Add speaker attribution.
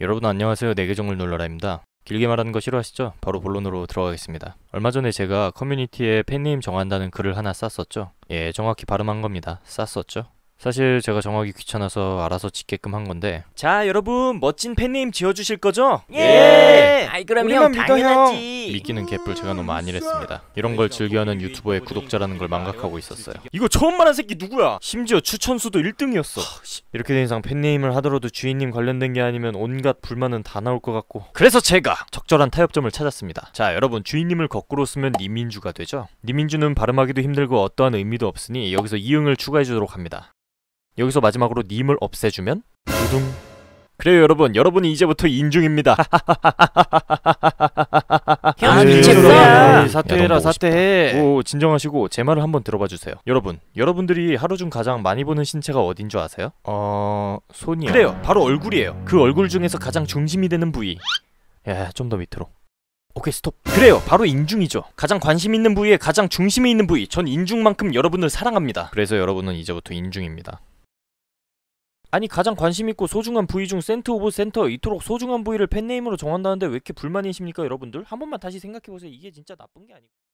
Speaker 1: 여러분 안녕하세요 네개종을 눌러라입니다 길게 말하는 거 싫어하시죠? 바로 본론으로 들어가겠습니다 얼마 전에 제가 커뮤니티에 팬네임 정한다는 글을 하나 썼었죠예 정확히 발음한 겁니다 썼었죠 사실 제가 정하기 귀찮아서 알아서 짓게끔 한 건데 자 여러분 멋진 팬네임 지어주실 거죠? 예! 예! 아이 그럼 형 당연하지 미끼는 개뿔 제가 너무 안일했습니다. 이런 걸 즐겨하는 유튜버의 구독자라는 걸 망각하고 있었어요. 이거 처음 말한 새끼 누구야? 심지어 추천수도 1등이었어. 이렇게 된 이상 팬네임을 하더라도 주인님 관련된 게 아니면 온갖 불만은 다 나올 것 같고 그래서 제가 적절한 타협점을 찾았습니다. 자 여러분 주인님을 거꾸로 쓰면 니민주가 되죠? 니민주는 발음하기도 힘들고 어떠한 의미도 없으니 여기서 이응을 추가해 주도록 합니다. 여기서 마지막으로 님을 없애주면 두둥 그래요 여러분 여러분이 이제부터 인중입니다 형 아, 네. 미쳤어 네, 네, 사퇴해라 사퇴해 오 진정하시고 제 말을 한번 들어봐 주세요 여러분 여러분들이 하루 중 가장 많이 보는 신체가 어딘 줄 아세요? 어... 손이요 그래요 바로 얼굴이에요 그 얼굴 중에서 가장 중심이 되는 부위 예좀 더 밑으로 오케이 스톱 그래요 바로 인중이죠 가장 관심 있는 부위에 가장 중심이 있는 부위 전 인중만큼 여러분을 사랑합니다 그래서 여러분은 이제부터 인중입니다 아니 가장 관심있고 소중한 부위 중 센트 오브 센터 이토록 소중한 부위를 팬네임으로 정한다는데 왜 이렇게 불만이십니까 여러분들? 한 번만 다시 생각해보세요 이게 진짜 나쁜 게 아니고